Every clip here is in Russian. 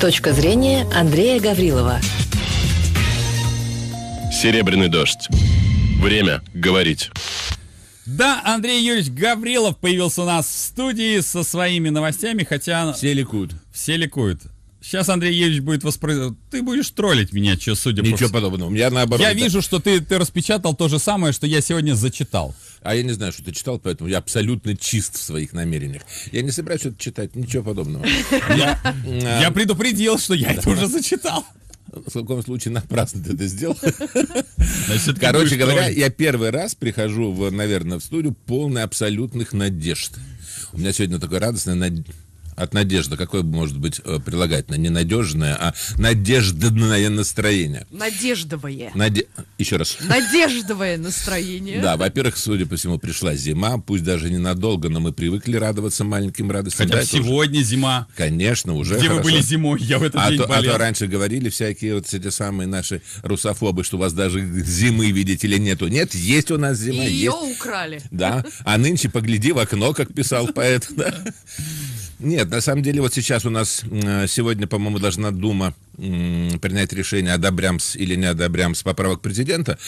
Точка зрения Андрея Гаврилова. Серебряный дождь. Время говорить. Да, Андрей Юрьевич Гаврилов появился у нас в студии со своими новостями, хотя... Все ликуют. Все ликуют. Сейчас Андрей Юрьевич будет воспроизводить. Ты будешь троллить меня, что судя Ничего по... Ничего подобного. Я наоборот. Я да. вижу, что ты, ты распечатал то же самое, что я сегодня зачитал. А я не знаю, что ты читал, поэтому я абсолютно чист в своих намерениях. Я не собираюсь это читать, ничего подобного. Я э, предупредил, что я это уже зачитал. В каком случае, напрасно ты это сделал. Значит, Короче говоря, я первый раз прихожу, в, наверное, в студию полный абсолютных надежд. У меня сегодня такое радостное надежда от надежды. Какое может быть э, прилагательное? Не надежное, а надеждное настроение. Надеждовое. Наде... Еще раз. Надеждовое настроение. Да, во-первых, судя по всему, пришла зима, пусть даже ненадолго, но мы привыкли радоваться маленьким радостям. Хотя да, сегодня уже... зима. Конечно, уже Где хорошо. вы были зимой? Я в этот а день то, болел. А то раньше говорили всякие вот эти самые наши русофобы, что у вас даже зимы, видите ли, нету. Нет, есть у нас зима. Ее есть. украли. Да. А нынче погляди в окно, как писал поэт. Да? Нет, на самом деле вот сейчас у нас э, сегодня, по-моему, должна Дума принять решение, одобрям или не одобрям поправок президента.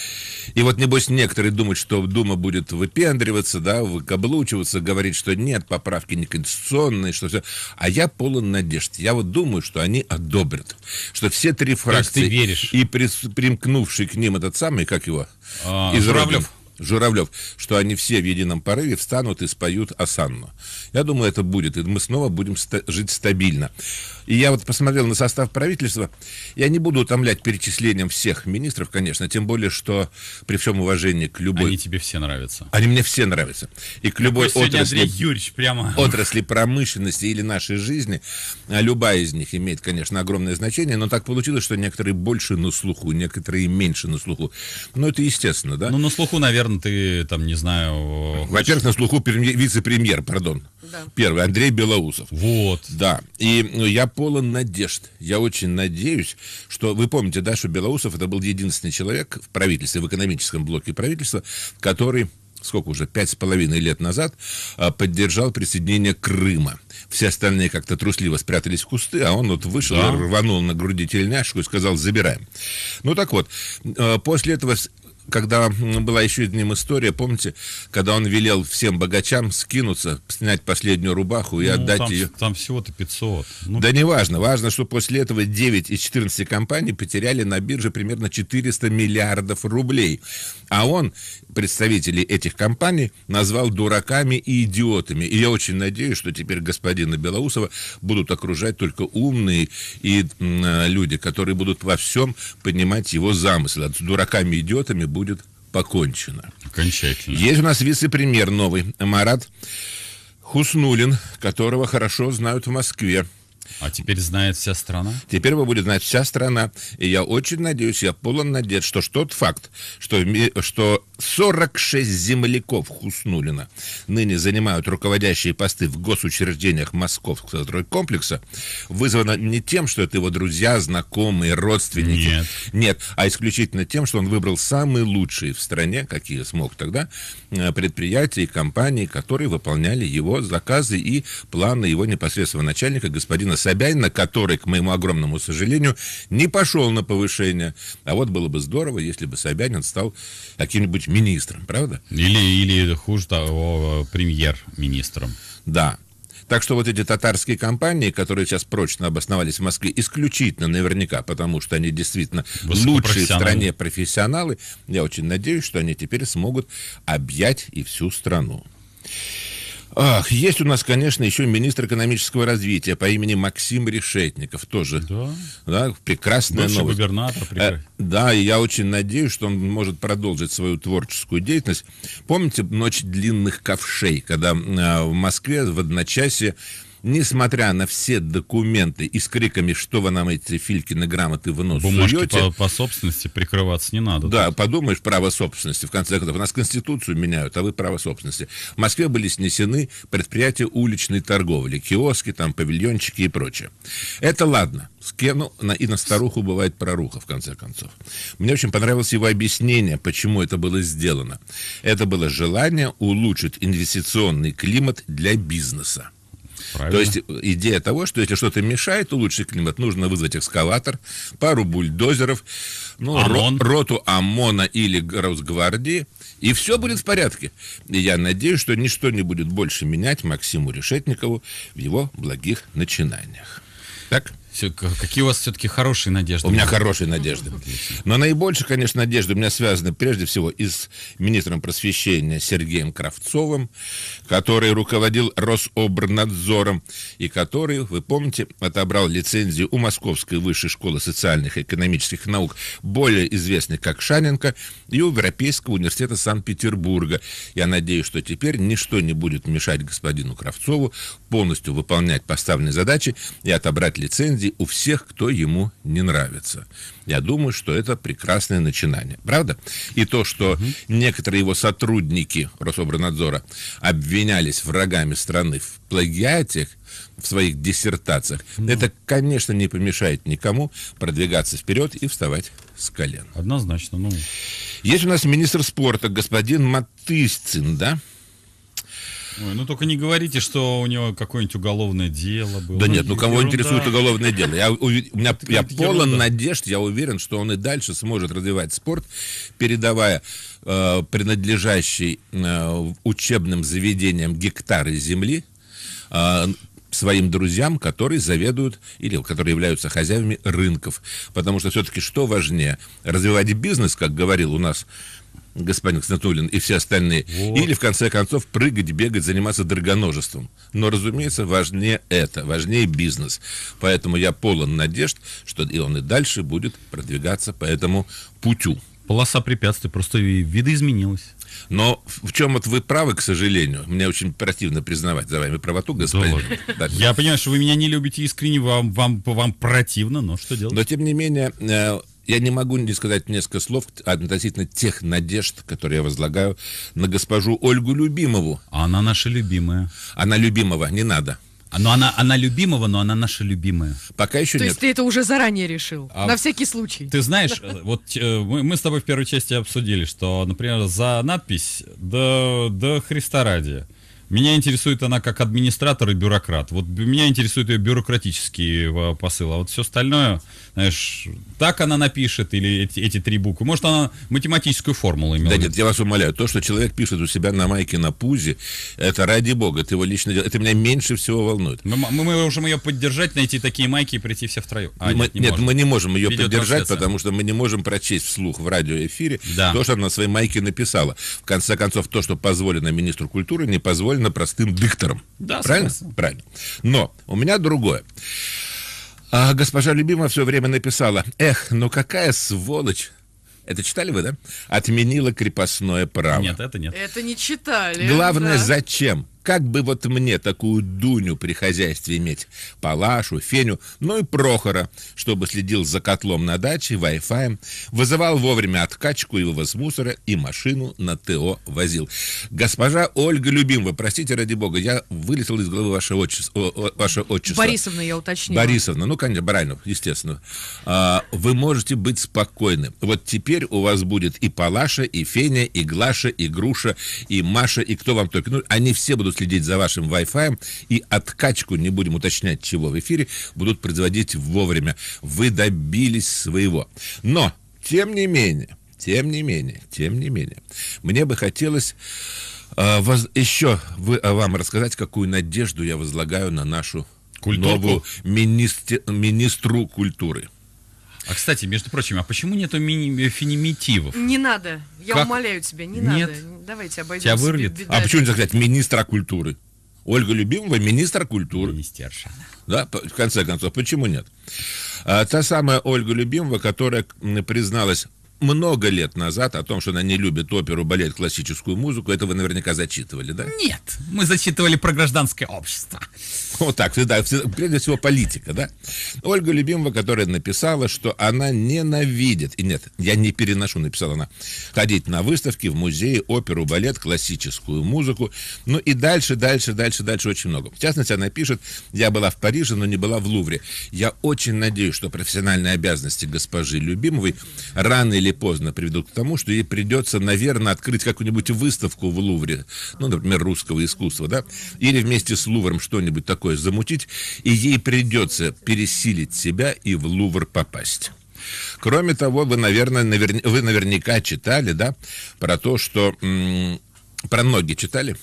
И вот, небось, некоторые думают, что Дума будет выпендриваться, да, выкаблучиваться, говорить, что нет, поправки неконституционные, что все. А я полон надежд. Я вот думаю, что они одобрят. Что все три фракции... ты веришь? И примкнувший к ним этот самый, как его? А, Израилев. Журавлев, что они все в едином порыве встанут и споют осанну. Я думаю, это будет, и мы снова будем ста- жить стабильно. И я вот посмотрел на состав правительства. Я не буду утомлять перечислением всех министров, конечно, тем более, что при всем уважении к любой... Они тебе все нравятся. Они мне все нравятся. И к любой Такой отрасли... Андрей Юрьевич прямо... Отрасли промышленности или нашей жизни, а любая из них имеет, конечно, огромное значение, но так получилось, что некоторые больше на слуху, некоторые меньше на слуху. Но ну, это естественно, да? Ну, на слуху, наверное, наверное, ты там, не знаю... Во-первых, на слуху вице-премьер, пардон. Да. Первый, Андрей Белоусов. Вот. Да. И ну, я полон надежд. Я очень надеюсь, что... Вы помните, да, что Белоусов это был единственный человек в правительстве, в экономическом блоке правительства, который сколько уже, пять с половиной лет назад а, поддержал присоединение Крыма. Все остальные как-то трусливо спрятались в кусты, а он вот вышел да. и рванул на груди тельняшку и сказал, забираем. Ну так вот, а, после этого когда была еще с история, помните, когда он велел всем богачам скинуться, снять последнюю рубаху и ну, отдать там, ее. Там всего-то 500. Ну, да не важно. Важно, что после этого 9 из 14 компаний потеряли на бирже примерно 400 миллиардов рублей. А он представителей этих компаний назвал дураками и идиотами. И я очень надеюсь, что теперь господина Белоусова будут окружать только умные и э, люди, которые будут во всем понимать его замысел. А с дураками и идиотами будет покончено. Окончательно. Есть у нас вице-премьер новый, Марат Хуснулин, которого хорошо знают в Москве. А теперь знает вся страна? Теперь его будет знать вся страна. И я очень надеюсь, я полон надежд, что что-то факт, что, что 46 земляков Хуснулина ныне занимают руководящие посты в госучреждениях Московского комплекса вызвано не тем, что это его друзья, знакомые, родственники. Нет. Нет, а исключительно тем, что он выбрал самые лучшие в стране, какие смог тогда, э, предприятия и компании, которые выполняли его заказы и планы его непосредственного начальника, господина Собянина, который, к моему огромному сожалению, не пошел на повышение. А вот было бы здорово, если бы Собянин стал каким-нибудь министром, правда? Или, или хуже того, премьер-министром. Да. Так что вот эти татарские компании, которые сейчас прочно обосновались в Москве, исключительно наверняка, потому что они действительно лучшие в стране профессионалы, я очень надеюсь, что они теперь смогут объять и всю страну. Ах, есть у нас, конечно, еще министр экономического развития по имени Максим Решетников тоже. Да. да прекрасная Бывший новость. губернатор. Прекрас... Э, да, и я очень надеюсь, что он может продолжить свою творческую деятельность. Помните «Ночь длинных ковшей», когда э, в Москве в одночасье несмотря на все документы и с криками, что вы нам эти Филькины грамоты в нос Бумажки суете, по, по собственности прикрываться не надо. Да, так. подумаешь, право собственности, в конце концов. У нас Конституцию меняют, а вы право собственности. В Москве были снесены предприятия уличной торговли, киоски, там, павильончики и прочее. Это ладно. С ну, и на старуху бывает проруха, в конце концов. Мне очень понравилось его объяснение, почему это было сделано. Это было желание улучшить инвестиционный климат для бизнеса. Правильно. То есть идея того, что если что-то мешает улучшить климат, нужно вызвать экскаватор, пару бульдозеров, ну, ОМОН. роту ОМОНа или Росгвардии, и все будет в порядке. И я надеюсь, что ничто не будет больше менять Максиму Решетникову в его благих начинаниях. Так? Все, какие у вас все-таки хорошие надежды? У меня хорошие надежды. Но наибольше, конечно, надежды у меня связаны прежде всего и с министром просвещения Сергеем Кравцовым, который руководил Рособрнадзором и который, вы помните, отобрал лицензию у Московской высшей школы социальных и экономических наук, более известной как Шаненко, и у Европейского университета Санкт-Петербурга. Я надеюсь, что теперь ничто не будет мешать господину Кравцову полностью выполнять поставленные задачи и отобрать лицензию очереди у всех, кто ему не нравится. Я думаю, что это прекрасное начинание. Правда? И то, что угу. некоторые его сотрудники Рособранадзора обвинялись врагами страны в плагиате, в своих диссертациях. Ну, это, конечно, не помешает никому продвигаться вперед и вставать с колен. Однозначно, ну. Есть у нас министр спорта, господин Матысцин, да? Ой, ну только не говорите, что у него какое-нибудь уголовное дело было. Да нет, ну кого ерунда. интересует уголовное дело? Я, у, у меня, это я полон ерунда. надежд, я уверен, что он и дальше сможет развивать спорт, передавая э, принадлежащий э, учебным заведениям гектары земли э, своим друзьям, которые заведуют или которые являются хозяевами рынков. Потому что все-таки что важнее? Развивать бизнес, как говорил у нас господин Кснатуллин и все остальные, вот. или, в конце концов, прыгать, бегать, заниматься драгоножеством. Но, разумеется, важнее это, важнее бизнес. Поэтому я полон надежд, что и он и дальше будет продвигаться по этому путю. Полоса препятствий просто видоизменилась. Но в чем вот вы правы, к сожалению, мне очень противно признавать за вами правоту, господин. Да Я понимаю, что вы меня не любите искренне, вам, вам, вам противно, но что делать? Но тем не менее, э, я не могу не сказать несколько слов относительно тех надежд, которые я возлагаю на госпожу Ольгу Любимову. А она наша любимая. Она любимого, не надо. А, но она, она любимого, но она наша любимая. Пока еще То нет. То есть ты это уже заранее решил, а, на всякий случай. Ты знаешь, вот э, мы, мы с тобой в первой части обсудили, что, например, за надпись «Да, да Христа ради» Меня интересует она как администратор и бюрократ. Вот меня интересует ее бюрократические э, посылы. А вот все остальное, знаешь, так она напишет или эти, эти три буквы. Может, она математическую формулу имела. Да нет, я вас умоляю. То, что человек пишет у себя на майке, на пузе, это ради бога. Это его личное дело. Это меня меньше всего волнует. Мы, мы, мы можем ее поддержать, найти такие майки и прийти все втроем. А, ну, мы, нет, не нет мы не можем ее поддержать, потому что мы не можем прочесть вслух в радиоэфире да. то, что она на своей майке написала. В конце концов, то, что позволено министру культуры, не позволено довольно простым диктором. Да, Правильно? Согласен. Правильно. Но у меня другое. А госпожа Любимая все время написала, эх, ну какая сволочь. Это читали вы, да? Отменила крепостное право. Нет, это нет. Это не читали. Главное, да. зачем? Как бы вот мне такую Дуню при хозяйстве иметь, Палашу, Феню, ну и Прохора, чтобы следил за котлом на даче, вай-фаем, вызывал вовремя откачку и вывоз мусора и машину на ТО возил. Госпожа Ольга Любимова, простите, ради бога, я вылетел из головы ваше отчество. Ваше отчество. Борисовна, я уточнила. Борисовна, ну, конечно, Баранов, естественно. А, вы можете быть спокойны. Вот теперь у вас будет и Палаша, и Феня, и Глаша, и Груша, и Маша, и кто вам только... Ну, они все будут следить за вашим Wi-Fi и откачку, не будем уточнять чего в эфире, будут производить вовремя. Вы добились своего. Но, тем не менее, тем не менее, тем не менее, мне бы хотелось э, воз, еще вы, а, вам рассказать, какую надежду я возлагаю на нашу Культурку? новую министр, министру культуры. А, кстати, между прочим, а почему нету мини э, финимитивов? Не надо. Я как? умоляю тебя, не Нет. надо. Давайте обойдемся. Тебя вырвет. А почему не сказать министра культуры? Ольга Любимова, министр культуры. Министерша. Да, в конце концов, почему нет? А, та самая Ольга Любимова, которая призналась много лет назад о том, что она не любит оперу, балет, классическую музыку, это вы наверняка зачитывали, да? Нет, мы зачитывали про гражданское общество. Вот так, всегда, всегда, прежде всего политика, да? Ольга Любимова, которая написала, что она ненавидит, и нет, я не переношу, написала она, ходить на выставки, в музеи, оперу, балет, классическую музыку, ну и дальше, дальше, дальше, дальше очень много. В частности, она пишет, я была в Париже, но не была в Лувре. Я очень надеюсь, что профессиональные обязанности госпожи Любимовой рано или поздно приведут к тому, что ей придется, наверное, открыть какую-нибудь выставку в Лувре, ну, например, русского искусства, да, или вместе с Лувром что-нибудь такое такое замутить, и ей придется пересилить себя и в Лувр попасть. Кроме того, вы, наверное, наверня, вы наверняка читали, да, про то, что... М- про ноги читали?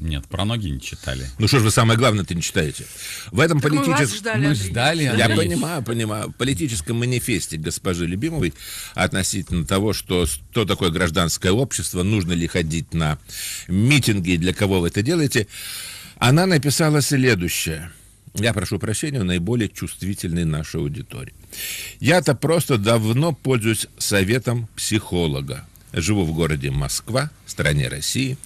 Нет, про ноги не читали. Ну что ж вы самое главное-то не читаете? В этом политическом... Мы, ждали, мы ждали. Я понимаю, понимаю. В политическом манифесте госпожи Любимовой относительно того, что, что такое гражданское общество, нужно ли ходить на митинги, для кого вы это делаете, она написала следующее. Я прошу прощения, наиболее чувствительной нашей аудитории. Я-то просто давно пользуюсь советом психолога. Живу в городе Москва, стране России,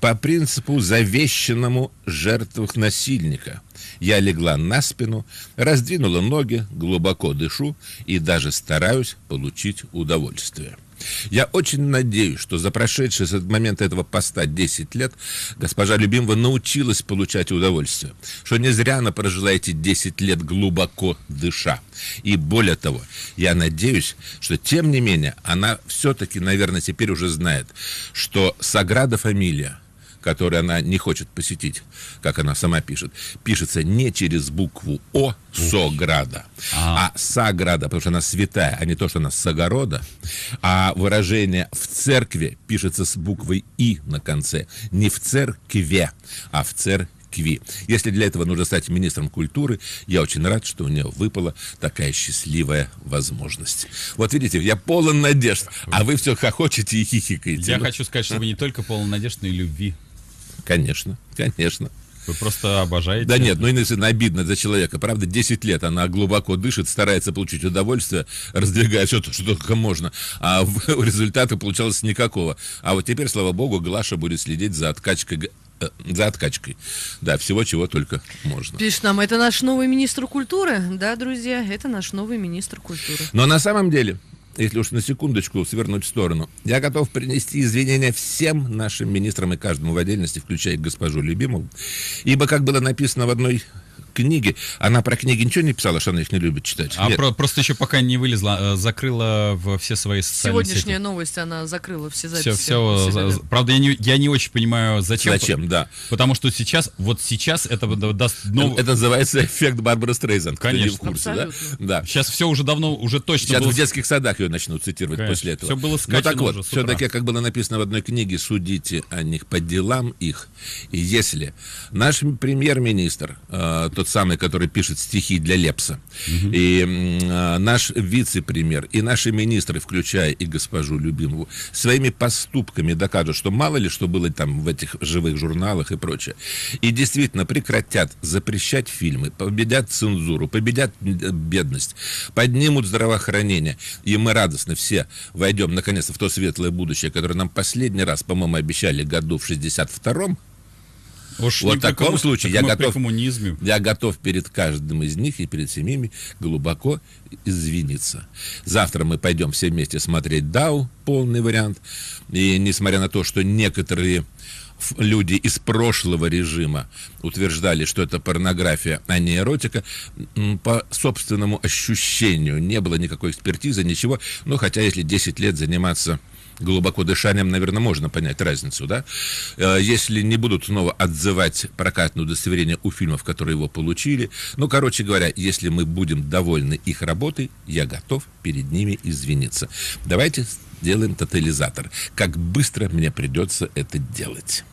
по принципу завещенному жертвах насильника – я легла на спину, раздвинула ноги, глубоко дышу и даже стараюсь получить удовольствие. Я очень надеюсь, что за прошедшие с момента этого поста 10 лет госпожа Любимова научилась получать удовольствие, что не зря она прожила эти 10 лет глубоко дыша. И более того, я надеюсь, что тем не менее она все-таки, наверное, теперь уже знает, что Саграда Фамилия – который она не хочет посетить, как она сама пишет, пишется не через букву О Сограда, а, Саграда, потому что она святая, а не то, что она сагорода. А выражение в церкви пишется с буквой И на конце. Не в церкве, а в церкви. Кви. Если для этого нужно стать министром культуры, я очень рад, что у нее выпала такая счастливая возможность. Вот видите, я полон надежд, а вы все хохочете и хихикаете. Я ну. хочу сказать, что вы не только полон надежд, но и любви. Конечно, конечно. Вы просто обожаете. Да нет, ну иногда обидно для человека. Правда, 10 лет она глубоко дышит, старается получить удовольствие, раздвигая все, то, что только можно. А в результата получалось никакого. А вот теперь, слава богу, Глаша будет следить за откачкой э, за откачкой. Да, всего, чего только можно. Пишет нам, это наш новый министр культуры. Да, друзья, это наш новый министр культуры. Но на самом деле, если уж на секундочку свернуть в сторону, я готов принести извинения всем нашим министрам и каждому в отдельности, включая госпожу Любимову, ибо, как было написано в одной книги. Она про книги ничего не писала, что она их не любит читать. А про, просто еще пока не вылезла, э, закрыла все свои социальные Сегодняшняя сети. новость, она закрыла все записи. Все, все, за, за, правда, я не, я не очень понимаю, зачем. Зачем, да. Потому что сейчас, вот сейчас это даст новый... Это называется эффект Барбары Стрейзен. Конечно. в курсе, Абсолютно. да? да? Сейчас все уже давно, уже точно Сейчас было... в детских садах ее начнут цитировать Конечно. после этого. Все было ну скачано Но так вот, все-таки, как было написано в одной книге, судите о них по делам их. И если наш премьер-министр, э, тот тот самый, который пишет стихи для Лепса, угу. и э, наш вице-премьер, и наши министры, включая и госпожу Любимову, своими поступками докажут, что мало ли что было там в этих живых журналах и прочее. И действительно прекратят запрещать фильмы, победят цензуру, победят э, бедность, поднимут здравоохранение. И мы радостно все войдем, наконец-то, в то светлое будущее, которое нам последний раз, по-моему, обещали году в 62-м, Уж вот в таком случае я готов, коммунизме. я готов перед каждым из них и перед семьями глубоко извиниться. Завтра мы пойдем все вместе смотреть Дау, полный вариант. И несмотря на то, что некоторые люди из прошлого режима утверждали, что это порнография, а не эротика, по собственному ощущению не было никакой экспертизы, ничего. Но ну, хотя если 10 лет заниматься глубоко дышанием, наверное, можно понять разницу, да? Э, если не будут снова отзывать прокатное удостоверение у фильмов, которые его получили. Ну, короче говоря, если мы будем довольны их работой, я готов перед ними извиниться. Давайте сделаем тотализатор. Как быстро мне придется это делать.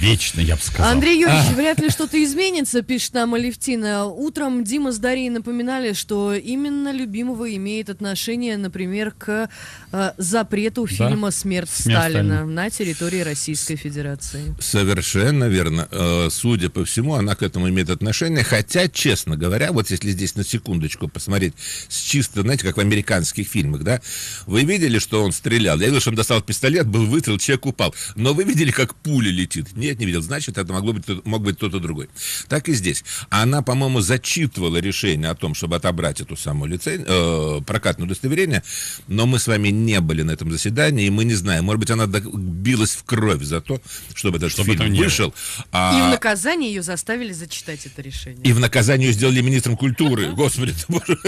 Вечно, я бы сказал. Андрей Юрьевич, а. вряд ли что-то изменится, пишет нам Алевтина. Утром Дима с Дарьей напоминали, что именно любимого имеет отношение, например, к э, запрету да? фильма «Смерть, Смерть Сталина, на территории Российской Федерации. Совершенно верно. Э, судя по всему, она к этому имеет отношение. Хотя, честно говоря, вот если здесь на секундочку посмотреть с чисто, знаете, как в американских фильмах, да, вы видели, что он стрелял? Я видел, что он достал пистолет, был выстрел, человек упал. Но вы видели, как пули летят? аппетит. Нет, не видел. Значит, это могло быть, мог быть кто-то другой. Так и здесь. Она, по-моему, зачитывала решение о том, чтобы отобрать эту самую лицензию, э, прокатное удостоверение, но мы с вами не были на этом заседании, и мы не знаем. Может быть, она билась в кровь за то, чтобы этот чтобы фильм вышел. А... И в наказание ее заставили зачитать это решение. И в наказание ее сделали министром культуры. Господи, ты боже.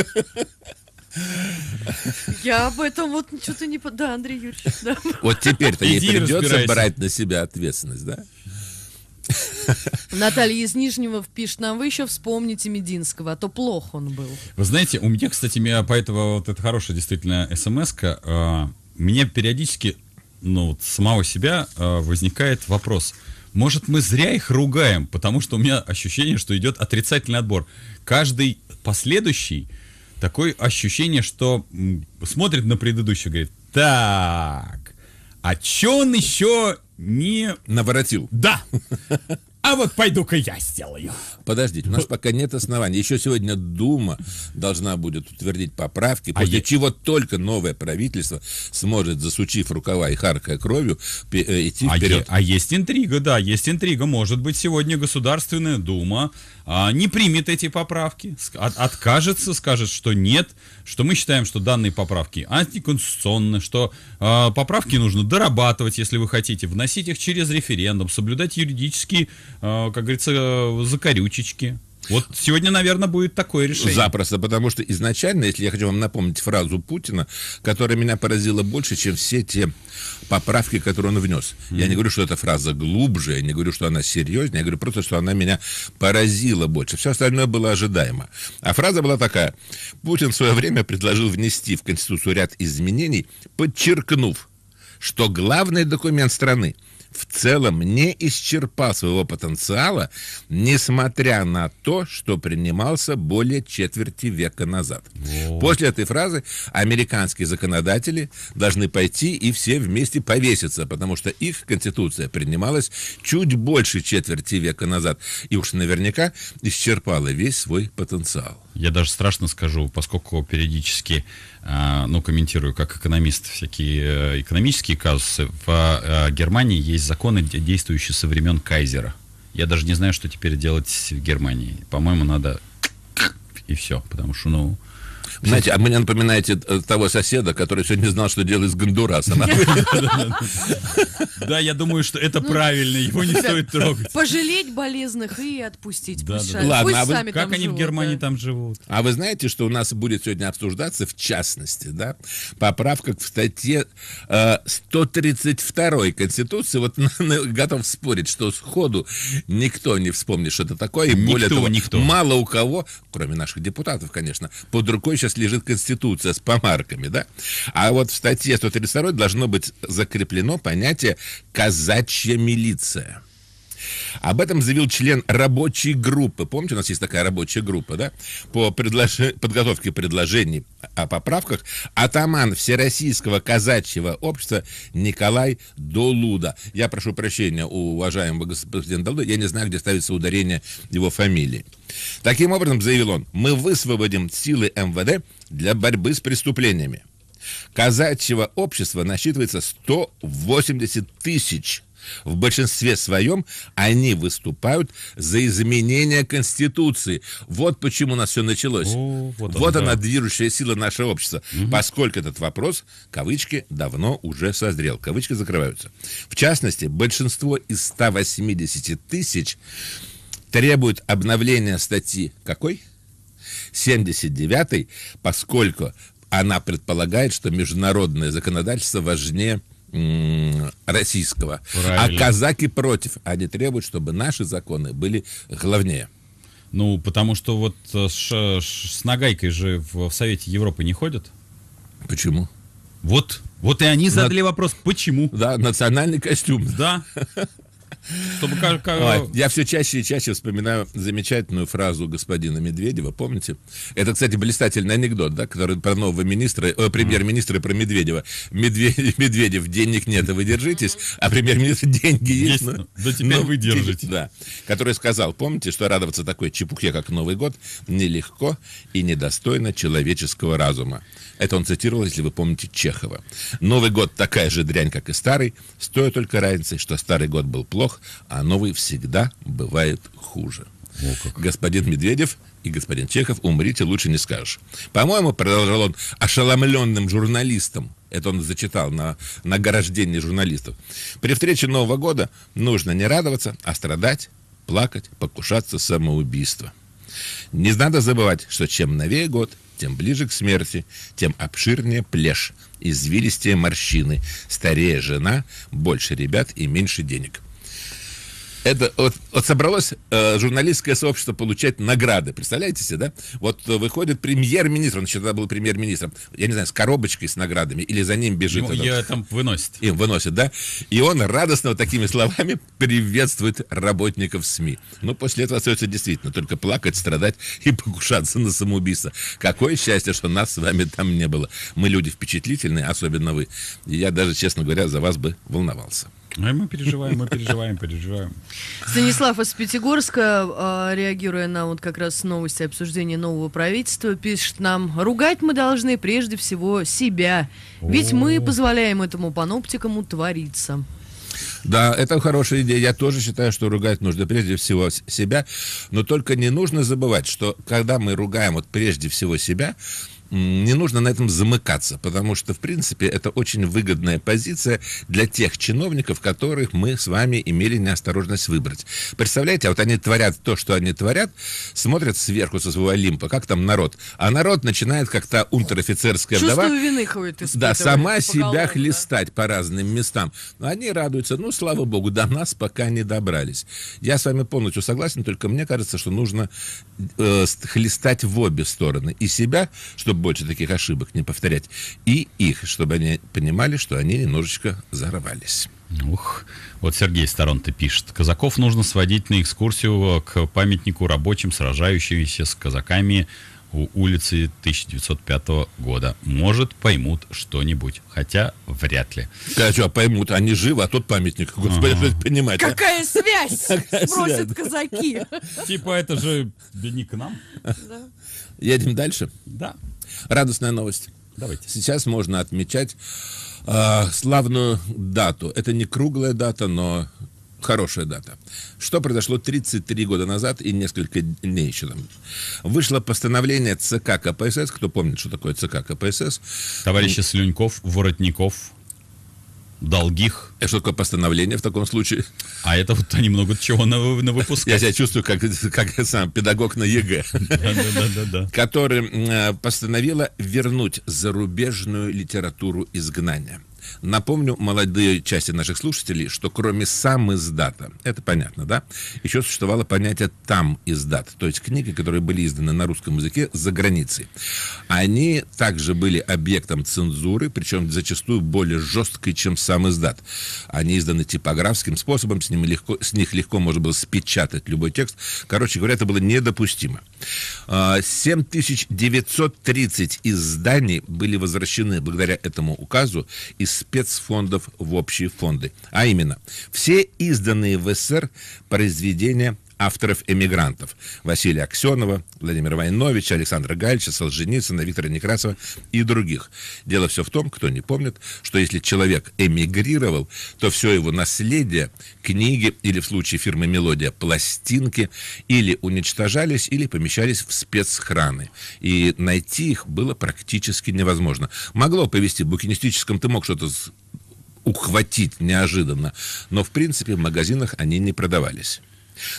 Я об этом вот что-то не... Да, Андрей Юрьевич, да. Вот теперь-то ей придется брать на себя ответственность, да? Наталья из Нижнего пишет нам, вы еще вспомните Мединского, а то плохо он был. Вы знаете, у меня, кстати, меня по этого вот это хорошая действительно смс э, а, меня периодически, ну, вот самого себя э, возникает вопрос. Может, мы зря их ругаем, потому что у меня ощущение, что идет отрицательный отбор. Каждый последующий, такое ощущение, что смотрит на предыдущую, говорит, так, а чё он еще не... Наворотил. Да а вот пойду-ка я сделаю. Подождите, у нас пока нет оснований. Еще сегодня Дума должна будет утвердить поправки, а после я... чего только новое правительство сможет, засучив рукава и харкая кровью, э, идти а вперед. Е... А есть интрига, да, есть интрига. Может быть, сегодня Государственная Дума а, не примет эти поправки, от, откажется, скажет, что нет, что мы считаем, что данные поправки антиконституционны, что а, поправки нужно дорабатывать, если вы хотите, вносить их через референдум, соблюдать юридические Э, как говорится, закорючечки. Вот сегодня, наверное, будет такое решение. Запросто, потому что изначально, если я хочу вам напомнить фразу Путина, которая меня поразила больше, чем все те поправки, которые он внес. Mm-hmm. Я не говорю, что эта фраза глубже, я не говорю, что она серьезнее, я говорю просто, что она меня поразила больше. Все остальное было ожидаемо. А фраза была такая. Путин в свое время предложил внести в Конституцию ряд изменений, подчеркнув, что главный документ страны – в целом не исчерпал своего потенциала, несмотря на то, что принимался более четверти века назад. Вот. После этой фразы американские законодатели должны пойти и все вместе повеситься, потому что их конституция принималась чуть больше четверти века назад и уж наверняка исчерпала весь свой потенциал. Я даже страшно скажу, поскольку периодически а, ну, комментирую как экономист всякие э, экономические казусы, в э, Германии есть законы, действующие со времен Кайзера. Я даже не знаю, что теперь делать в Германии. По-моему, надо и все, потому что, ну, знаете, а мне напоминаете э, того соседа, который сегодня знал, что делает с Гондурасом. Да, я думаю, что это ну, правильно, его не стоит трогать. Пожалеть болезных и отпустить. Ладно, а как они в Германии там живут? А вы знаете, что у нас будет сегодня обсуждаться, в частности, да, поправка к статье 132 э, Конституции. Вот готов спорить, что сходу никто не вспомнит, что это такое. И более того, мало у кого, кроме наших депутатов, конечно, под рукой сейчас пусть лежит Конституция с помарками, да? А вот в статье 132 должно быть закреплено понятие «казачья милиция». Об этом заявил член рабочей группы. Помните, у нас есть такая рабочая группа, да? По предлож... подготовке предложений о поправках. Атаман Всероссийского казачьего общества Николай Долуда. Я прошу прощения у уважаемого господина Долуда. Я не знаю, где ставится ударение его фамилии. Таким образом, заявил он, мы высвободим силы МВД для борьбы с преступлениями. Казачьего общества насчитывается 180 тысяч в большинстве своем они выступают за изменение Конституции. Вот почему у нас все началось. О, вот он, вот она, да. движущая сила нашего общества. Угу. Поскольку этот вопрос, кавычки, давно уже созрел. Кавычки закрываются. В частности, большинство из 180 тысяч требует обновления статьи какой? 79, поскольку она предполагает, что международное законодательство важнее российского. Правильно. А казаки против. Они требуют, чтобы наши законы были главнее. Ну, потому что вот э, с, с нагайкой же в, в Совете Европы не ходят. Почему? Вот, вот и они задали На... вопрос, почему? Да, национальный костюм. Да. Чтобы как, Ой, Я все чаще и чаще вспоминаю замечательную фразу господина Медведева, помните? Это, кстати, блистательный анекдот, да, который про нового министра, э, премьер-министра про Медведева. Медведев, Медведев, денег нет, а вы держитесь, а премьер-министр деньги есть, есть но, но теперь но вы держите. Да, который сказал, помните, что радоваться такой чепухе, как Новый год, нелегко и недостойно человеческого разума. Это он цитировал, если вы помните, Чехова. Новый год такая же дрянь, как и старый, с только разницы, что старый год был плохо, плох, а новый всегда бывает хуже. Господин Медведев и господин Чехов, умрите, лучше не скажешь. По-моему, продолжал он ошеломленным журналистам, это он зачитал на награждение журналистов, при встрече Нового года нужно не радоваться, а страдать, плакать, покушаться самоубийство. Не надо забывать, что чем новее год, тем ближе к смерти, тем обширнее плешь, извилистее морщины, старее жена, больше ребят и меньше денег. Это вот, вот собралось э, журналистское сообщество получать награды. Представляете себе, да? Вот э, выходит премьер-министр, он еще тогда был премьер-министром, я не знаю, с коробочкой с наградами, или за ним бежит. Ну, ее там выносит. Им выносит, да? И он радостно вот такими словами приветствует работников СМИ. Ну после этого остается действительно только плакать, страдать и покушаться на самоубийство. Какое счастье, что нас с вами там не было. Мы люди впечатлительные, особенно вы. И я даже, честно говоря, за вас бы волновался. Ну мы переживаем, мы переживаем, переживаем. Станислав из Пятигорска, а, реагируя на вот как раз новости обсуждения нового правительства, пишет нам, ругать мы должны прежде всего себя, ведь мы позволяем этому паноптикому твориться. Да, это хорошая идея. Я тоже считаю, что ругать нужно прежде всего себя. Но только не нужно забывать, что когда мы ругаем вот прежде всего себя, не нужно на этом замыкаться, потому что, в принципе, это очень выгодная позиция для тех чиновников, которых мы с вами имели неосторожность выбрать. Представляете, а вот они творят то, что они творят, смотрят сверху со своего Олимпа, как там народ. А народ начинает как-то унтер-офицерская вдова... вины какой Да, сама себя хлестать да. по разным местам. Но они радуются. Ну, слава богу, до нас пока не добрались. Я с вами полностью согласен, только мне кажется, что нужно э, хлестать в обе стороны. И себя, чтобы больше таких ошибок не повторять. И их, чтобы они понимали, что они немножечко зарвались. Ух, вот Сергей Сторон-то пишет. Казаков нужно сводить на экскурсию к памятнику рабочим, сражающимся с казаками у улицы 1905 года. Может, поймут что-нибудь. Хотя, вряд ли. А поймут, они живы, а тот памятник. Господи, что это понимать? А? Какая а? связь? Какая Спросят связь? казаки. Типа, это же не к нам. Едем дальше? Да. Радостная новость. Давайте. Сейчас можно отмечать э, славную дату. Это не круглая дата, но хорошая дата. Что произошло 33 года назад и несколько дней еще там. Вышло постановление ЦК КПСС. Кто помнит, что такое ЦК КПСС? Товарищи Слюньков, Воротников, долгих. Это что такое постановление в таком случае? А это вот они много чего на, на выпуск. Я себя чувствую как, как сам педагог на ЕГЭ. Который э, постановила вернуть зарубежную литературу изгнания. Напомню молодые части наших слушателей, что кроме сам издата, это понятно, да, еще существовало понятие там издат, то есть книги, которые были изданы на русском языке за границей. Они также были объектом цензуры, причем зачастую более жесткой, чем сам издат. Они изданы типографским способом, с, ними легко, с них легко можно было спечатать любой текст. Короче говоря, это было недопустимо. 7930 а, изданий были возвращены благодаря этому указу из спецфондов в общие фонды. А именно, все изданные в СССР произведения авторов-эмигрантов Василия Аксенова, Владимира Войновича, Александра Гальча, Солженицына, Виктора Некрасова и других. Дело все в том, кто не помнит, что если человек эмигрировал, то все его наследие, книги или в случае фирмы «Мелодия» пластинки или уничтожались, или помещались в спецхраны. И найти их было практически невозможно. Могло повести в букинистическом, ты мог что-то ухватить неожиданно, но в принципе в магазинах они не продавались.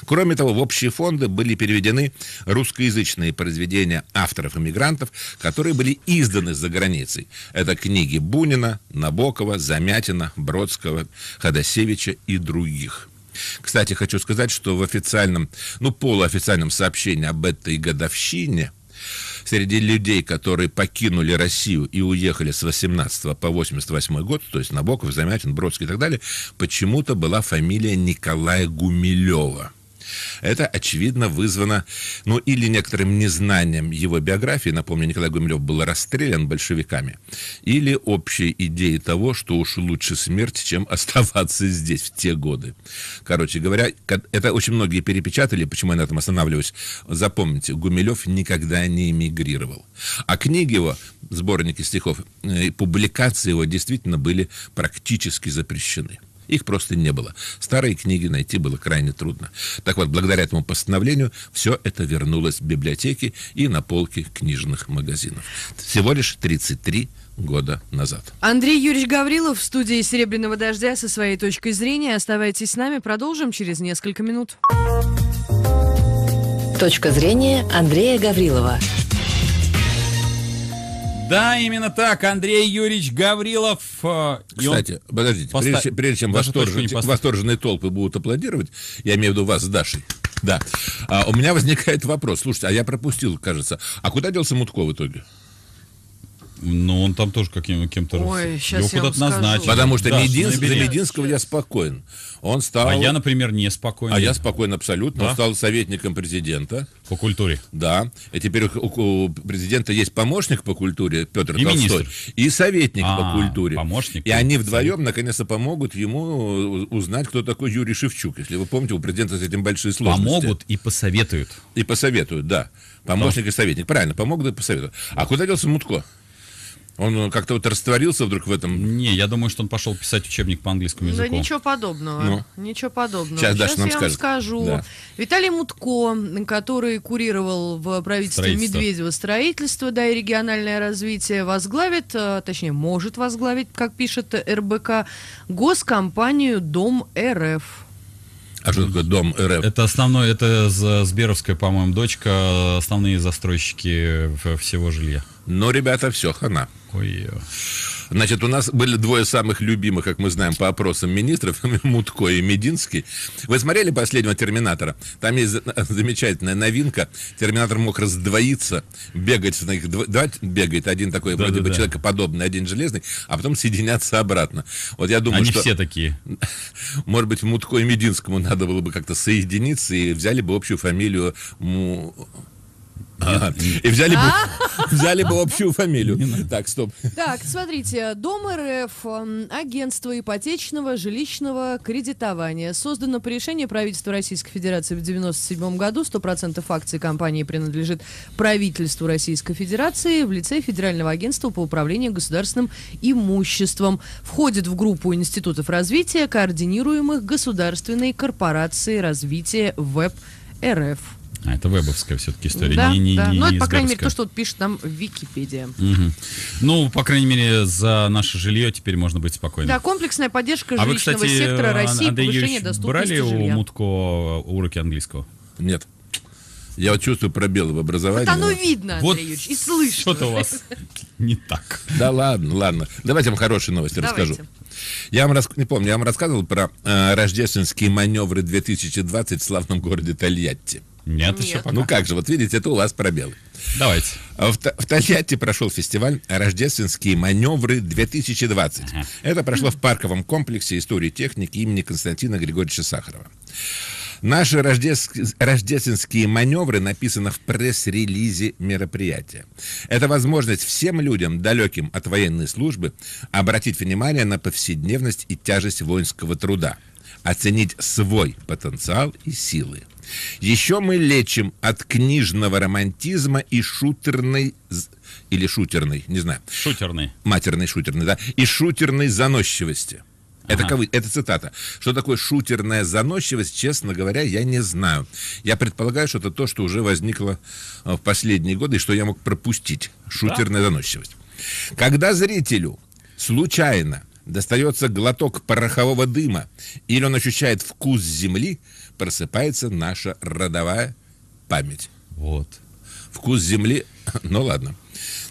Кроме того, в общие фонды были переведены русскоязычные произведения авторов-иммигрантов, которые были изданы за границей. Это книги Бунина, Набокова, Замятина, Бродского, Ходосевича и других. Кстати, хочу сказать, что в официальном, ну, полуофициальном сообщении об этой годовщине – среди людей, которые покинули Россию и уехали с 18 по 88 год, то есть Набоков, Замятин, Бродский и так далее, почему-то была фамилия Николая Гумилева. Это, очевидно, вызвано, ну, или некоторым незнанием его биографии, напомню, Николай Гумилев был расстрелян большевиками, или общей идеей того, что уж лучше смерть, чем оставаться здесь в те годы. Короче говоря, это очень многие перепечатали, почему я на этом останавливаюсь. Запомните, Гумилев никогда не эмигрировал. А книги его, сборники стихов, э, публикации его действительно были практически запрещены. Их просто не было. Старые книги найти было крайне трудно. Так вот, благодаря этому постановлению все это вернулось в библиотеки и на полки книжных магазинов. Всего лишь 33 года назад. Андрей Юрьевич Гаврилов в студии «Серебряного дождя» со своей точкой зрения. Оставайтесь с нами, продолжим через несколько минут. Точка зрения Андрея Гаврилова. Да, именно так. Андрей Юрьевич Гаврилов. Э, Кстати, он... подождите, Поста... прежде, прежде чем восторжен... восторженные толпы будут аплодировать, я имею в виду вас с Дашей. Да. А, у меня возникает вопрос. Слушайте, а я пропустил, кажется. А куда делся Мутко в итоге? Ну, он там тоже каким, кем-то... Ой, сейчас его куда-то назначили. Потому что да, Мединск, за Мединского я спокоен. Он стал... А я, например, не спокоен. А я спокоен абсолютно. Да? Он стал советником президента. По культуре. Да. И теперь у, у президента есть помощник по культуре, Петр и Толстой. Министр. И советник а, по культуре. Помощник. И они вдвоем, наконец-то, помогут ему узнать, кто такой Юрий Шевчук. Если вы помните, у президента с этим большие сложности. Помогут и посоветуют. И посоветуют, да. Помощник да. и советник. Правильно, помогут и посоветуют. А куда делся Мутко? Он э, как-то вот растворился вдруг в этом? Не, я думаю, что он пошел писать учебник по английскому языку. Да ничего подобного. Ну. Ничего подобного. Сейчас, Даша Сейчас нам я скажет. вам скажу. Да. Виталий Мутко, который курировал в правительстве строительство. Медведева строительство, да, и региональное развитие, возглавит, э, точнее, может возглавить, как пишет РБК, госкомпанию «Дом РФ». А что такое дом РФ? Это основной, это Сберовская, по-моему, дочка, э, основные застройщики всего жилья. Но, ребята, все хана. Ой-ё. Значит, у нас были двое самых любимых, как мы знаем, по опросам министров, Мутко и Мединский. Вы смотрели последнего «Терминатора»? Там есть замечательная новинка. Терминатор мог раздвоиться, бегать, на их два, бегает один такой, да, вроде да, бы, да. человекоподобный, один железный, а потом соединяться обратно. Вот я думаю, Они что... все такие. Может быть, Мутко и Мединскому надо было бы как-то соединиться и взяли бы общую фамилию и взяли бы, а? взяли бы общую фамилию. Так, стоп. Так, смотрите, Дом РФ, эм, агентство ипотечного жилищного кредитования, создано по решению правительства Российской Федерации в 1997 году. 100% акций компании принадлежит правительству Российской Федерации в лице Федерального агентства по управлению государственным имуществом. Входит в группу институтов развития, координируемых государственной корпорацией развития ВЭП РФ. А это вебовская все-таки история. Да, не, не, да. Не, ну, это, по крайней мере, то, что вот пишет нам Википедия. Угу. Ну, по крайней мере, за наше жилье теперь можно быть спокойным. Да, комплексная поддержка а жилищного вы, кстати, сектора э, России, Андрей повышение Юрьевич, доступности брали жилья. у Мутко уроки английского? Нет. Я вот чувствую пробелы в образовании. Вот оно видно, Андрей вот Юрьевич, и слышно. Что-то у вас не так. Да ладно, ладно. Давайте я вам хорошие новости Давайте. расскажу. Я вам рас... не помню, я вам рассказывал про э, рождественские маневры 2020 в славном городе Тольятти. Нет, Нет. еще пока. Ну как же, вот видите, это у вас пробелы. Давайте. А, в, в Тольятти прошел фестиваль «Рождественские маневры-2020». Ага. Это прошло в парковом комплексе истории техники имени Константина Григорьевича Сахарова. Наши рождественские маневры написаны в пресс-релизе мероприятия. Это возможность всем людям, далеким от военной службы, обратить внимание на повседневность и тяжесть воинского труда, оценить свой потенциал и силы – еще мы лечим от книжного романтизма и шутерной или шутерной, не знаю. Шутерной. Матерной, шутерной, да. И шутерной заносчивости. Это, ага. кавы, это цитата. Что такое шутерная заносчивость, честно говоря, я не знаю. Я предполагаю, что это то, что уже возникло э, в последние годы, и что я мог пропустить. Шутерная да? заносчивость. Когда зрителю случайно достается глоток порохового дыма, или он ощущает вкус земли, просыпается наша родовая память. Вот. Вкус земли, ну ладно.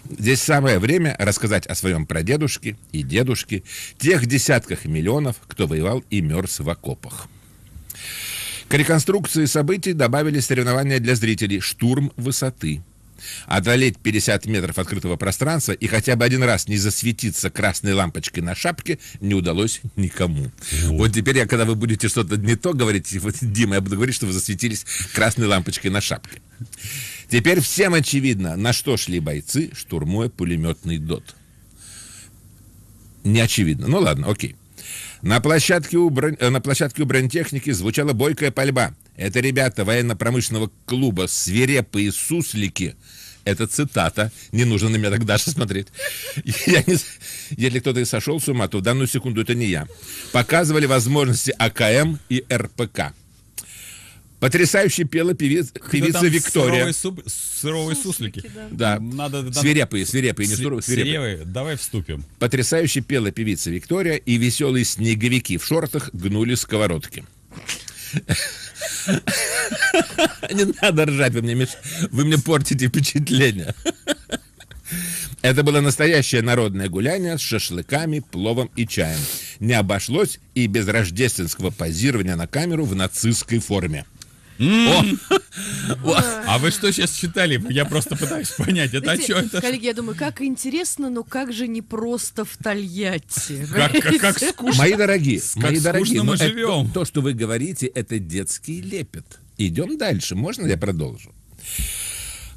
Здесь самое время рассказать о своем прадедушке и дедушке, тех десятках миллионов, кто воевал и мерз в окопах. К реконструкции событий добавили соревнования для зрителей «Штурм высоты», одолеть 50 метров открытого пространства и хотя бы один раз не засветиться красной лампочкой на шапке не удалось никому. Вот, вот теперь я, когда вы будете что-то не то говорить, вот, Дима, я буду говорить, что вы засветились красной лампочкой на шапке. Теперь всем очевидно, на что шли бойцы, штурмуя пулеметный ДОТ. Не очевидно. Ну ладно, окей. На площадке у, бронь... Э, на площадке у бронетехники звучала бойкая пальба. Это ребята военно-промышленного клуба «Свирепые суслики». Это цитата. Не нужно на меня так даже смотреть. Я не... Если кто-то и сошел с ума, то в данную секунду это не я. Показывали возможности АКМ и РПК. Потрясающе пела певиц, певица Виктория. Суровые, суп, суровые суслики. суслики. Да. да. Надо, надо... Свирепые, свирепые, не суровые, свирепые. свирепые. Давай вступим. Потрясающе пела певица Виктория, и веселые снеговики в шортах гнули сковородки. Не надо ржать, вы мне, вы мне портите впечатление. Это было настоящее народное гуляние с шашлыками, пловом и чаем. Не обошлось и без рождественского позирования на камеру в нацистской форме. А вы что сейчас читали? Я просто пытаюсь понять, это о чем это? Коллеги, я думаю, как интересно, но как же не просто в Тольятти. Как скучно. Мои дорогие, мои дорогие, мы живем. То, что вы говорите, это детский лепет. Идем дальше. Можно я продолжу?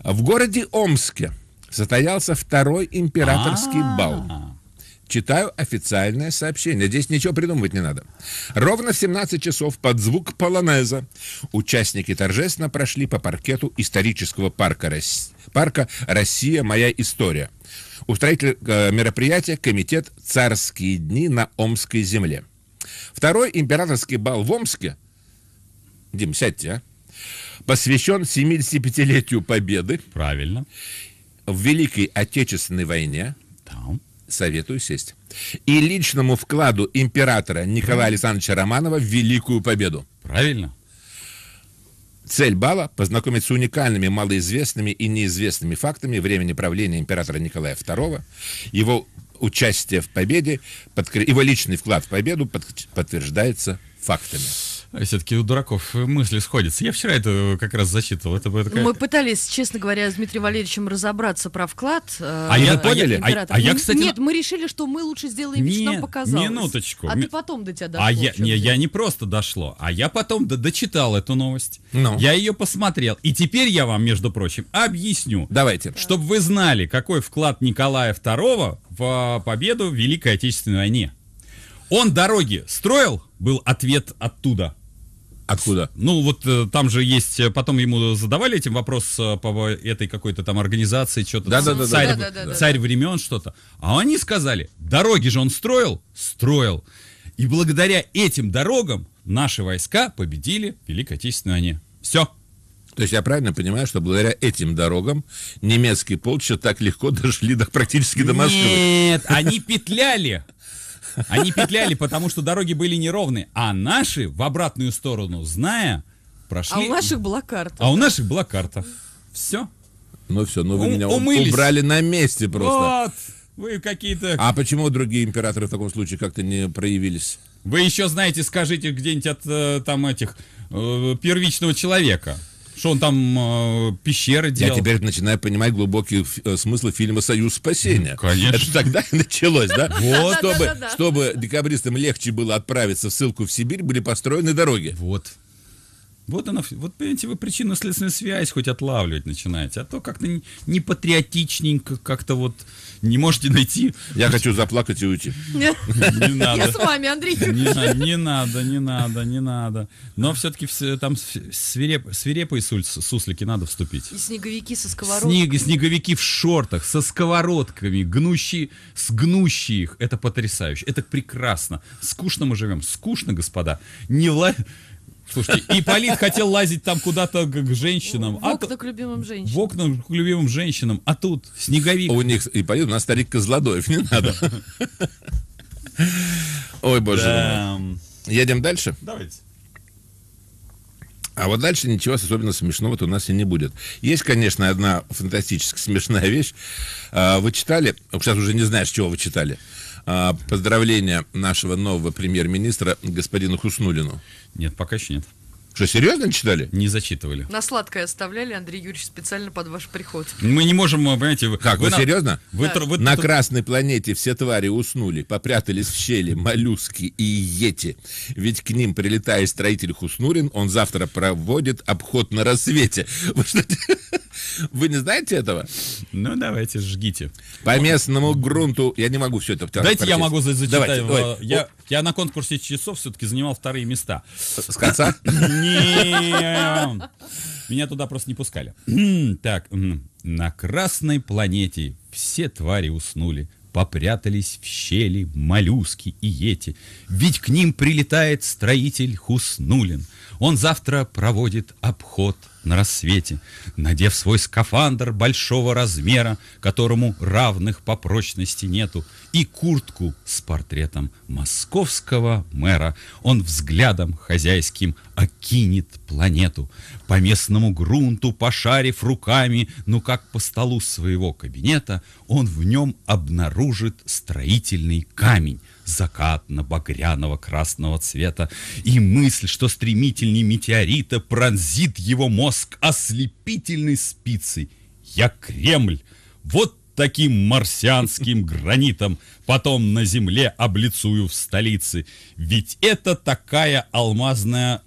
В городе Омске состоялся второй императорский а. бал. Читаю официальное сообщение. Здесь ничего придумывать не надо. Ровно в 17 часов под звук полонеза участники торжественно прошли по паркету исторического парка, парка «Россия. Моя история». Устроитель э, мероприятия – комитет «Царские дни на Омской земле». Второй императорский бал в Омске – Дим, сядьте, а – посвящен 75-летию Победы. Правильно. В Великой Отечественной войне. Там Советую сесть. И личному вкладу императора Николая Александровича Романова в Великую Победу. Правильно. Цель бала – познакомиться с уникальными, малоизвестными и неизвестными фактами времени правления императора Николая II, его участие в победе, его личный вклад в победу подтверждается фактами. Все-таки у дураков мысли сходятся. Я вчера это как раз зачитывал. Это было такая... Мы пытались, честно говоря, с Дмитрием Валерьевичем разобраться про вклад. Э, а э, я э, поняли? А, а я, а кстати... Нет, мы решили, что мы лучше сделаем, не, чем нам показалось. Минуточку. А Ми... ты потом до тебя а дошло. А я, не, я не просто дошло, а я потом до, дочитал эту новость. Ну. Я ее посмотрел. И теперь я вам, между прочим, объясню. Давайте. Чтобы вы знали, какой вклад Николая II в победу в Великой Отечественной войне. Он дороги строил, был ответ оттуда. Откуда? Ну, вот э, там же есть, э, потом ему задавали этим вопрос э, по этой какой-то там организации, что-то, да, да, да, царь, да, да, царь времен, что-то. А они сказали, дороги же он строил? Строил. И благодаря этим дорогам наши войска победили Великой Отечественной войне. Все. То есть я правильно понимаю, что благодаря этим дорогам немецкие полчища так легко дошли до, практически до Москвы? Нет, они петляли они петляли, потому что дороги были неровные, а наши в обратную сторону, зная, прошли. А у наших была карта. А у наших была карта. Все. Ну все, ну вы У, меня умылись. убрали на месте просто. Вот. Вы какие-то... А почему другие императоры в таком случае как-то не проявились? Вы еще знаете, скажите где-нибудь от э, там этих э, первичного человека что он там э, пещеры делал. Я теперь начинаю понимать глубокий э, смыслы фильма «Союз спасения». Ну, конечно. Это тогда и началось, да? Вот. Чтобы, чтобы декабристам легче было отправиться в ссылку в Сибирь, были построены дороги. Вот. Вот она, вот понимаете, вы причинно-следственную связь хоть отлавливать начинаете, а то как-то непатриотичненько, не как-то вот не можете найти. Я хочу заплакать и уйти. Не надо. Я с вами, Андрей. Не надо, не надо, не надо. Но все-таки там свирепые суслики надо вступить. И снеговики со сковородками. Снеговики в шортах, со сковородками, гнущие, сгнущие их. Это потрясающе, это прекрасно. Скучно мы живем, скучно, господа. Не власть Слушайте, и Полит хотел лазить там куда-то к женщинам. В а окна к любимым женщинам. В окна к любимым женщинам. А тут снеговик. У них, и Полит, у нас старик Козлодоев, не надо. Ой, боже мой. Едем дальше? Давайте. А вот дальше ничего особенно смешного у нас и не будет. Есть, конечно, одна фантастически смешная вещь. А, вы читали, сейчас уже не знаешь, чего вы читали. А, поздравления нашего нового премьер-министра господину Хуснулину? Нет, пока еще нет. Что, серьезно не читали? Не зачитывали. На сладкое оставляли, Андрей Юрьевич, специально под ваш приход. Мы не можем, понимаете... Вы, как, вы, вы серьезно? Вы, да. вы, на красной планете все твари уснули, попрятались в щели моллюски и ети. Ведь к ним прилетает строитель Хуснурин, он завтра проводит обход на рассвете. Вы что вы не знаете этого? Ну, давайте, жгите. По местному грунту... Я не могу все это... Дайте я могу зачитать. Давайте, э, я, я на конкурсе часов все-таки занимал вторые места. С конца? Не, Меня туда просто не пускали. Так, на красной планете все твари уснули попрятались в щели моллюски и ети, ведь к ним прилетает строитель Хуснулин. Он завтра проводит обход на рассвете, надев свой скафандр большого размера, которому равных по прочности нету, и куртку с портретом московского мэра. Он взглядом хозяйским окинет планету, по местному грунту пошарив руками, ну как по столу своего кабинета, он в нем обнаружит строительный камень, закатно-багряного красного цвета, и мысль, что стремительный метеорита пронзит его мозг ослепительной спицей. Я Кремль! Вот таким марсианским гранитом, потом на земле облицую в столице. Ведь это такая алмазная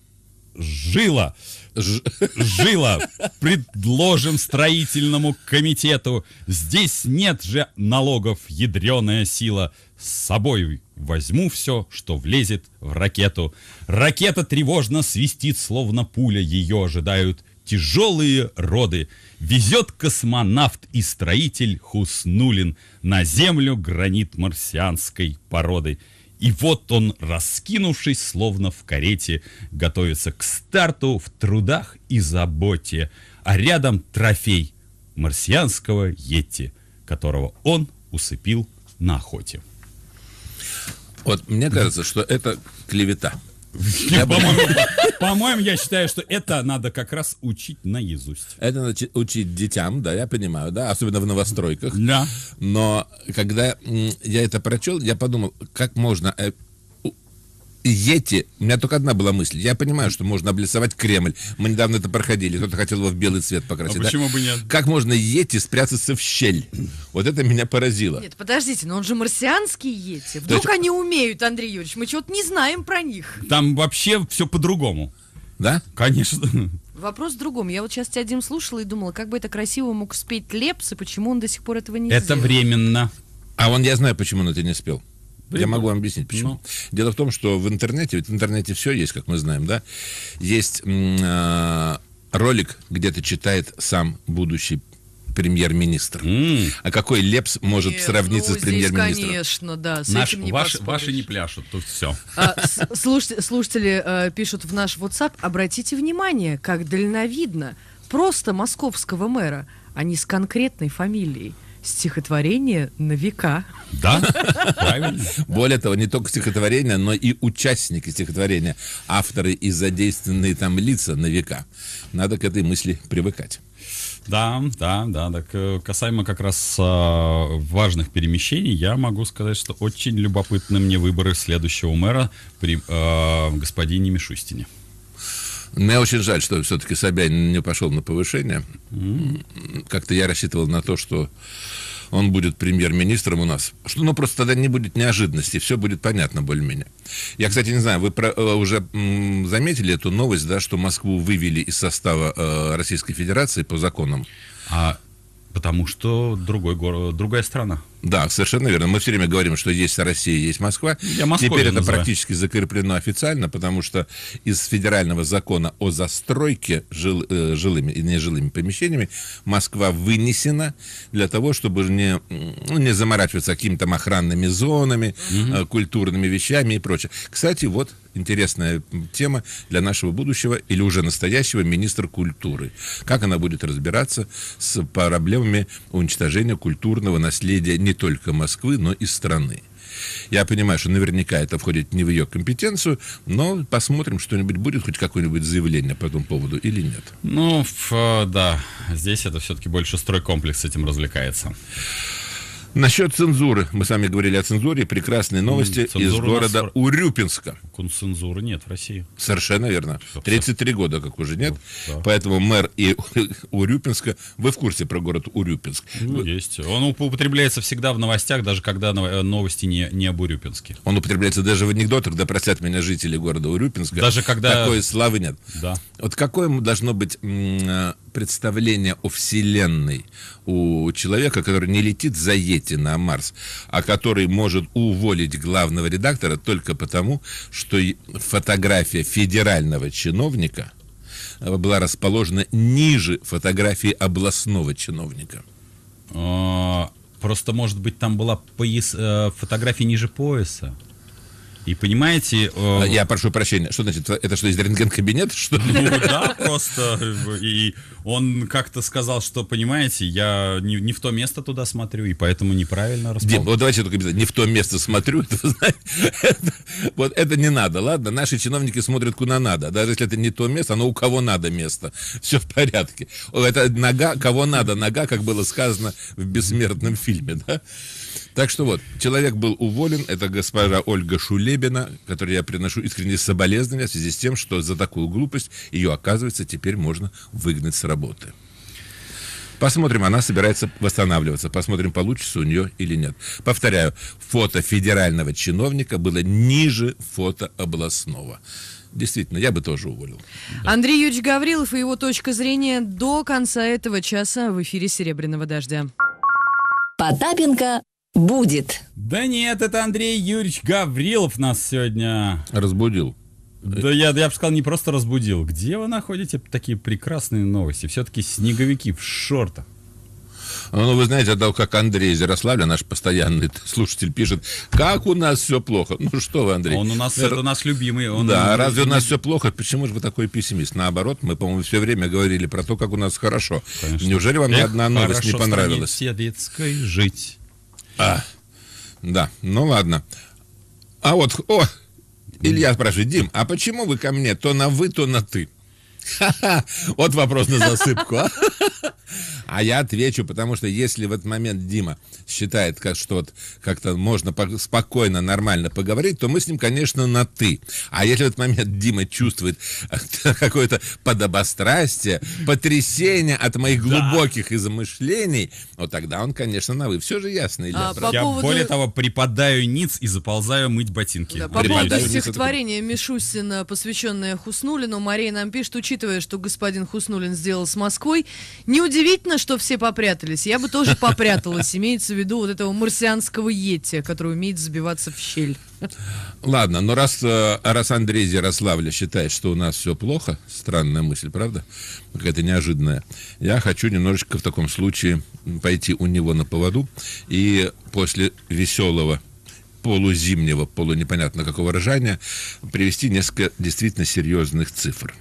жила. Жила, предложим строительному комитету. Здесь нет же налогов, ядреная сила. С собой возьму все, что влезет в ракету. Ракета тревожно свистит, словно пуля. Ее ожидают тяжелые роды. Везет космонавт и строитель Хуснулин на землю гранит марсианской породы. И вот он, раскинувшись, словно в карете, готовится к старту в трудах и заботе. А рядом трофей марсианского Йети, которого он усыпил на охоте. Вот мне кажется, что это клевета. По-моему, я считаю, что это надо как раз учить наизусть. Это надо учить детям, да, я понимаю, да, особенно в новостройках. Да. Но когда я это прочел, я подумал, как можно э, Йети. У меня только одна была мысль. Я понимаю, что можно облицевать Кремль. Мы недавно это проходили. Кто-то хотел его в белый цвет покрасить. А да? почему бы нет? Как можно Йети спрятаться в щель? Вот это меня поразило. Нет, подождите, но он же марсианский Йети. Вдруг есть... они умеют, Андрей Юрьевич? Мы чего-то не знаем про них. Там вообще все по-другому. Да? Конечно. Вопрос в другом. Я вот сейчас тебя, Дим, слушала и думала, как бы это красиво мог спеть Лепс, и почему он до сих пор этого не это сделал. Это временно. А он, я знаю, почему он это не спел. Я могу вам объяснить, почему. Ну. Дело в том, что в интернете, ведь в интернете все есть, как мы знаем, да, есть э, ролик, где то читает сам будущий премьер-министр. Mm. А какой Лепс может Нет, сравниться ну, с премьер-министром? Конечно, да. С наш, не ваш, ваши не пляшут, тут все. А, слушатели слушатели э, а, пишут в наш WhatsApp, обратите внимание, как дальновидно просто московского мэра, а не с конкретной фамилией стихотворение на века. Да, правильно. Более того, не только стихотворение, но и участники стихотворения, авторы и задействованные там лица на века. Надо к этой мысли привыкать. Да, да, да. Так э, касаемо как раз э, важных перемещений, я могу сказать, что очень любопытны мне выборы следующего мэра при э, господине Мишустине. Мне очень жаль, что все-таки Собянин не пошел на повышение. Как-то я рассчитывал на то, что он будет премьер-министром у нас. Что, ну, просто тогда не будет неожиданности, все будет понятно более-менее. Я, кстати, не знаю, вы про, э, уже м, заметили эту новость, да, что Москву вывели из состава э, Российской Федерации по законам? А потому что другой город, другая страна. Да, совершенно верно. Мы все время говорим, что есть Россия, есть Москва. Я Теперь это называю. практически закреплено официально, потому что из федерального закона о застройке жил, э, жилыми и нежилыми помещениями Москва вынесена для того, чтобы не, ну, не заморачиваться какими-то охранными зонами, угу. э, культурными вещами и прочее. Кстати, вот интересная тема для нашего будущего или уже настоящего министра культуры. Как она будет разбираться с проблемами уничтожения культурного наследия не не только Москвы, но и страны. Я понимаю, что наверняка это входит не в ее компетенцию, но посмотрим, что-нибудь будет, хоть какое-нибудь заявление по этому поводу или нет. Ну, э, да, здесь это все-таки больше стройкомплекс этим развлекается. Насчет цензуры. Мы сами говорили о цензуре. Прекрасные новости Цензура из города нас... Урюпинска. Цензуры нет в России. Совершенно верно. 33 года как уже нет. Да. Поэтому мэр и Урюпинска... Вы в курсе про город Урюпинск? Ну, есть. Он употребляется всегда в новостях, даже когда э, новости не, не об Урюпинске. Он употребляется даже в анекдотах, да просят меня жители города Урюпинска. Даже когда... Такой славы нет. Да. Вот какое должно быть э, представление о Вселенной у человека, который не летит за Йети на Марс, а который может уволить главного редактора только потому, что фотография федерального чиновника была расположена ниже фотографии областного чиновника. А, просто, может быть, там была пояс... Э, фотография ниже пояса? И понимаете... Э... А, я прошу прощения, что значит, это что, из рентген-кабинет, что ли? Ну да, просто. Э, и он как-то сказал, что, понимаете, я не, не в то место туда смотрю, и поэтому неправильно расположен. Дим, вот давайте только не в то место смотрю, это, вот это не надо, ладно? Наши чиновники смотрят куда надо, даже если это не то место, оно у кого надо место. Все в порядке. Это нога, кого надо, нога, как было сказано в бессмертном фильме, да? Так что вот, человек был уволен, это госпожа Ольга Шулебина, которой я приношу искренние соболезнования в связи с тем, что за такую глупость ее, оказывается, теперь можно выгнать с работы. Посмотрим, она собирается восстанавливаться. Посмотрим, получится у нее или нет. Повторяю, фото федерального чиновника было ниже фото областного. Действительно, я бы тоже уволил. Андрей Юрьевич Гаврилов и его точка зрения до конца этого часа в эфире «Серебряного дождя». Потапенко Будет. Да нет, это Андрей Юрьевич Гаврилов нас сегодня... Разбудил. Да я, я бы сказал, не просто разбудил. Где вы находите такие прекрасные новости? Все-таки снеговики в шортах. Ну, ну, вы знаете, от того, как Андрей Зярославля, наш постоянный слушатель, пишет, как у нас все плохо. Ну, что вы, Андрей. Он у нас, это наш любимый. Он да, он разве у нас все плохо? Почему же вы такой пессимист? Наоборот, мы, по-моему, все время говорили про то, как у нас хорошо. Конечно. Неужели вам Эх, ни одна новость не понравилась? Стране жить. А, да, ну ладно. А вот, о, Илья спрашивает, Дим, а почему вы ко мне то на вы, то на ты? Ха-ха, вот вопрос на засыпку. А? А я отвечу, потому что если в этот момент Дима считает, как, что вот как-то можно спокойно, нормально поговорить, то мы с ним, конечно, на «ты». А если в этот момент Дима чувствует э, какое-то подобострастие, потрясение от моих глубоких измышлений, вот тогда он, конечно, на «вы». Все же ясно, Илья. А, я, поводу... более того, припадаю ниц и заползаю мыть ботинки. Да, по поводу стихотворения Мишустина, посвященное Хуснулину, Мария нам пишет, учитывая, что господин Хуснулин сделал с Москвой, не Неудивительно, что все попрятались. Я бы тоже попряталась. Имеется в виду вот этого марсианского йети, который умеет забиваться в щель. Ладно, но раз, э, раз Андрей Ярославля считает, что у нас все плохо, странная мысль, правда? Какая-то неожиданная. Я хочу немножечко в таком случае пойти у него на поводу и после веселого полузимнего, полунепонятно какого рожания привести несколько действительно серьезных цифр.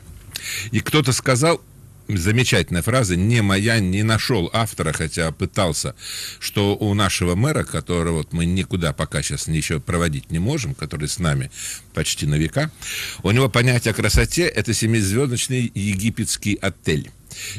И кто-то сказал, замечательная фраза, не моя, не нашел автора, хотя пытался, что у нашего мэра, которого вот мы никуда пока сейчас еще проводить не можем, который с нами почти на века, у него понятие о красоте – это семизвездочный египетский отель.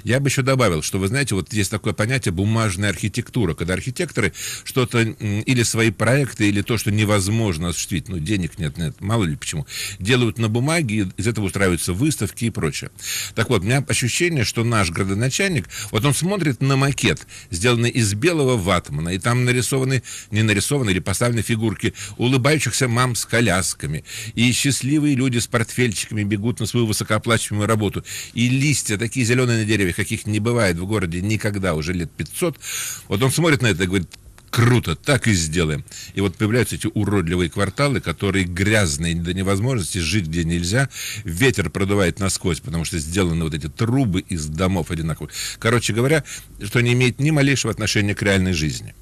Я бы еще добавил, что вы знаете, вот есть такое понятие бумажная архитектура, когда архитекторы что-то или свои проекты, или то, что невозможно осуществить, ну, денег нет, нет, мало ли почему, делают на бумаге, из этого устраиваются выставки и прочее. Так вот, у меня ощущение, что наш градоначальник, вот он смотрит на макет, сделанный из белого ватмана, и там нарисованы, не нарисованы или поставлены фигурки улыбающихся мам с колясками, и счастливые люди с портфельчиками бегут на свою высокооплачиваемую работу, и листья такие зеленые на деревьях, каких не бывает в городе никогда, уже лет 500. Вот он смотрит на это и говорит, круто, так и сделаем. И вот появляются эти уродливые кварталы, которые грязные до невозможности, жить где нельзя. Ветер продувает насквозь, потому что сделаны вот эти трубы из домов одинаковых. Короче говоря, что не имеет ни малейшего отношения к реальной жизни.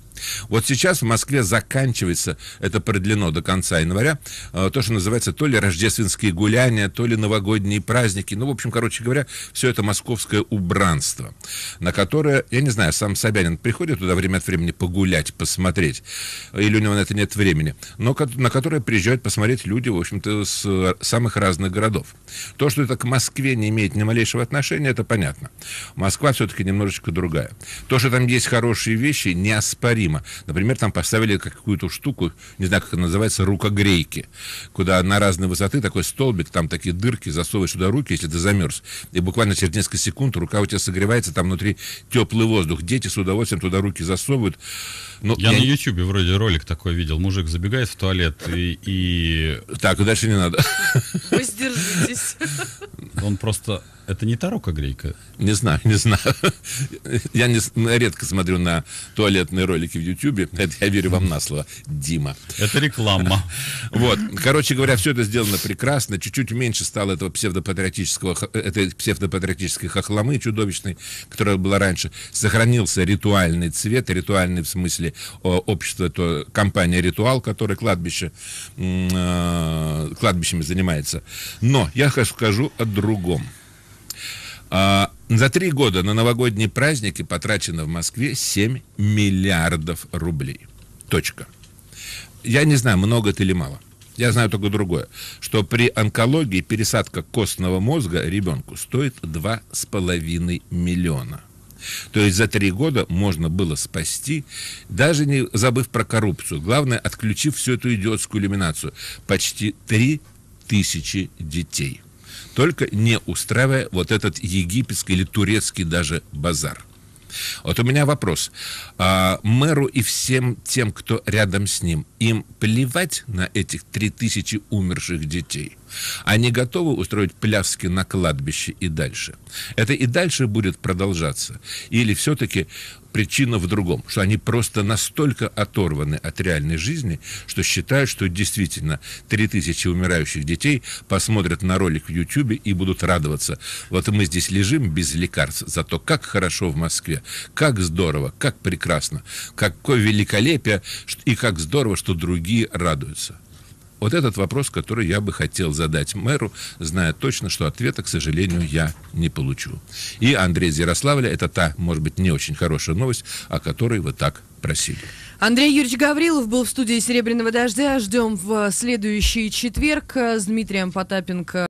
Вот сейчас в Москве заканчивается, это продлено до конца января, э, то, что называется то ли рождественские гуляния, то ли новогодние праздники. Ну, в общем, короче говоря, все это московское убранство, на которое, я не знаю, сам Собянин приходит туда время от времени погулять, посмотреть, или у него на это нет времени, но на которое приезжают посмотреть люди, в общем-то, с э, самых разных городов. То, что это к Москве не имеет ни малейшего отношения, это понятно. Москва все-таки немножечко другая. То, что там есть хорошие вещи, неоспоримо необходимо. Например, там поставили какую-то штуку, не знаю, как она называется, рукогрейки, куда на разные высоты такой столбик, там такие дырки, засовываешь сюда руки, если ты замерз. И буквально через несколько секунд рука у тебя согревается, там внутри теплый воздух. Дети с удовольствием туда руки засовывают. Но я, я на Ютьюбе вроде ролик такой видел. Мужик забегает в туалет и... и... Так, дальше не надо. Воздержитесь. он просто... Это не та рукогрейка? Не знаю, не знаю. Я не, редко смотрю на туалетные ролики в Ютьюбе. Это я верю вам на слово. Дима. Это реклама. Вот. Короче говоря, все это сделано прекрасно. Чуть-чуть меньше стало этого псевдопатриотического, этой псевдопатриотической хохломы чудовищной, которая была раньше. Сохранился ритуальный цвет, ритуальный в смысле общества, то компания «Ритуал», которая кладбище, э, кладбищами занимается. Но я скажу о другом кругом. А, за три года на новогодние праздники потрачено в Москве 7 миллиардов рублей. Точка. Я не знаю, много это или мало. Я знаю только другое, что при онкологии пересадка костного мозга ребенку стоит 2,5 миллиона. То есть за три года можно было спасти, даже не забыв про коррупцию. Главное, отключив всю эту идиотскую иллюминацию. Почти три тысячи детей только не устраивая вот этот египетский или турецкий даже базар. Вот у меня вопрос. А, мэру и всем тем, кто рядом с ним, им плевать на этих 3000 умерших детей? Они готовы устроить пляски на кладбище и дальше? Это и дальше будет продолжаться? Или все-таки Причина в другом, что они просто настолько оторваны от реальной жизни, что считают, что действительно 3000 умирающих детей посмотрят на ролик в Ютьюбе и будут радоваться. Вот мы здесь лежим без лекарств, зато как хорошо в Москве, как здорово, как прекрасно, какое великолепие и как здорово, что другие радуются. Вот этот вопрос, который я бы хотел задать мэру, зная точно, что ответа, к сожалению, я не получу. И Андрей из это та, может быть, не очень хорошая новость, о которой вы так просили. Андрей Юрьевич Гаврилов был в студии «Серебряного дождя». Ждем в следующий четверг с Дмитрием Потапенко.